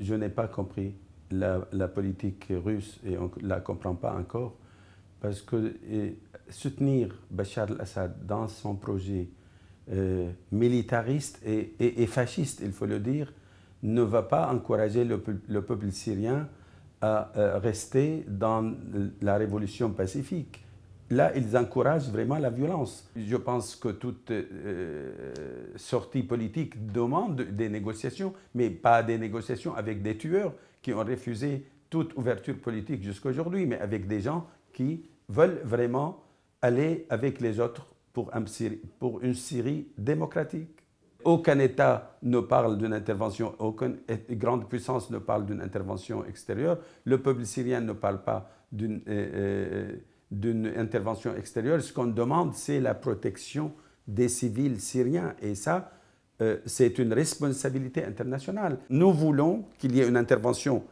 Je n'ai pas compris la, politique russe et on ne la comprend pas encore parce que soutenir Bachar al-Assad dans son projet euh, militariste et, fasciste, il faut le dire, ne va pas encourager le, peuple syrien à euh, rester dans euh, la révolution pacifique là, ils encouragent vraiment la violence. Je pense que toute euh, sortie politique demande des négociations, mais pas des négociations avec des tueurs qui ont refusé toute ouverture politique jusqu'à aujourd'hui, mais avec des gens qui veulent vraiment aller avec les autres pour, pour une Syrie démocratique. Aucun État ne parle d'une intervention, aucune grande puissance ne parle d'une intervention extérieure. Le peuple syrien ne parle pas d'une... Euh, euh, d'une intervention extérieure. Ce qu'on demande, c'est la protection des civils syriens. Et ça, euh, c'est une responsabilité internationale. Nous voulons qu'il y ait une intervention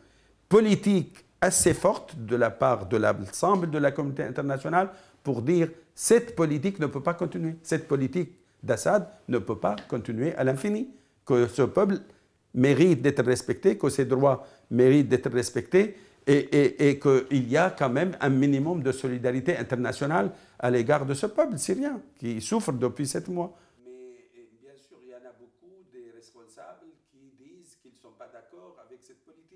politique assez forte de la part de l'ensemble de la communauté internationale pour dire cette politique ne peut pas continuer. Cette politique d'Assad ne peut pas continuer à l'infini. Que ce peuple mérite d'être respecté, que ses droits méritent d'être respectés et, et, et qu'il y a quand même un minimum de solidarité internationale à l'égard de ce peuple syrien qui souffre depuis sept mois. Mais bien sûr, il y en a beaucoup des responsables qui disent qu'ils ne sont pas d'accord avec cette politique.